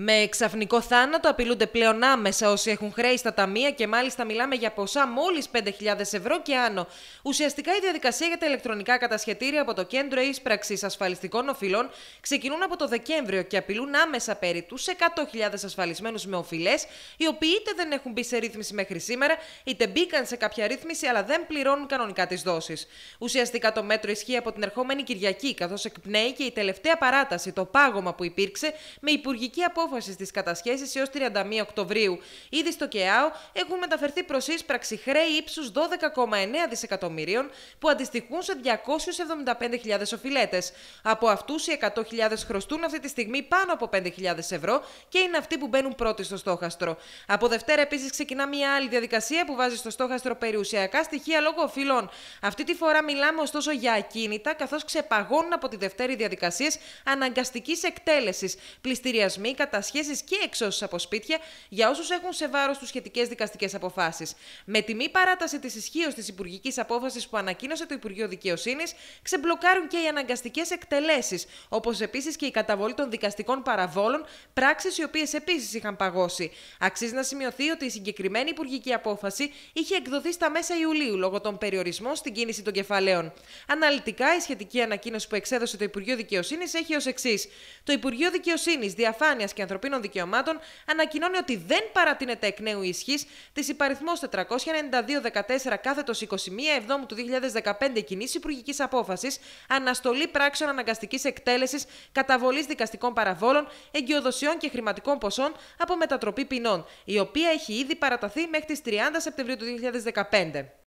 Με ξαφνικό θάνατο απειλούνται πλέον άμεσα όσοι έχουν χρέη στα ταμεία και μάλιστα μιλάμε για ποσά μόλις 5.000 ευρώ και άνω. Ουσιαστικά η διαδικασία για τα ηλεκτρονικά κατασχετήρια από το Κέντρο Ίσπραξης Ασφαλιστικών Οφειλών ξεκινούν από το Δεκέμβριο και απειλούν άμεσα περί τους 100.000 ασφαλισμένους με οφειλές, οι οποίοι είτε δεν έχουν μπει σε ρύθμιση μέχρι σήμερα, είτε μπήκαν σε κάποια ρύθμιση αλλά δεν πληρώνουν κανονικά τις δόσεις. Ουσιαστικά το μέτρο ισχύει από την ερχόμενη Κυριακή, καθώς εκπνέει και η τελευταία παράταση, το πάγωμα που υπήρξε με υπουργική απόφαση απόφασης της κατασχέσης έως 31 Οκτωβρίου. Ήδη στο ΚΕΑΟ έχουν μεταφερθεί προς ίσπραξη χρέη ύψους 12,9 δισεκατομμυρίων που αντιστοιχούν σε 275.000 οφειλέτες. Από αυτούς οι 100.000 χρωστούν αυτή τη στιγμή πάνω από 5.000 ευρώ και είναι αυτοί που μπαίνουν πρώτοι στο στόχαστρο. Από Δευτέρα επίσης ξεκινά μια άλλη διαδικασία που βάζει στο στόχαστρο περιουσιακά στοιχεία λόγω οφειλών. Αυτή τη φορά μιλάμε ωστόσο για ακίνητα, καθώς ξεπαγώνουν από τη Δευτέρη διαδικασίες αναγκαστικής εκτέλεσης, πληστηριασμοί, κατασχέσεις και εξώσεις από σπίτια για όσους έχουν σε βάρος τους σχετικές δικαστικές αποφάσεις. Με τιμή παράταση της ισχύως της υπουργικής απόφασης που ανακοίνωσε το Υπουργείο Δικαιοσύνης, ξεμπλοκάρουν και οι αναγκαστικές εκτελέσεις, όπως επίσης και η καταβολή των δικαστικών παραβόλων, πράξεις οι οποίες επίσης είχαν παγώσει. Αξίζει να σημειωθεί ότι η συγκεκριμένη υπουργική απόφαση είχε εκδοθεί στα μέσα Ιουλίου λόγω των περιορισμών στην κίνηση των κεφαλαίων. Αναλυτικά, η σχετική ανακοίνωση που εξέδωσε το Υπουργείο Δικαιοσύνης έχει ως εξής. Το Υπουργείο Δικαιοσύνης, Διαφάνειας και Ανθρωπίνων Δικαιωμάτων ανακοινώνει ότι δεν παρατείνεται εκ νέου ισχύ της υπαριθμός 492-14 κάθετο 21 Εβδόμου του 2015 κοινή Υπουργικής Απόφασης αναστολή πράξεων αναγκαστικής εκτέλεσης, καταβολής δικαστικών παραβόλων, εγκυοδοσιών και χρηματικών ποσών από μετατροπή ποινών, η οποία έχει ήδη παραταθεί μέχρι τις 30 Σεπτεμβρίου του 2015.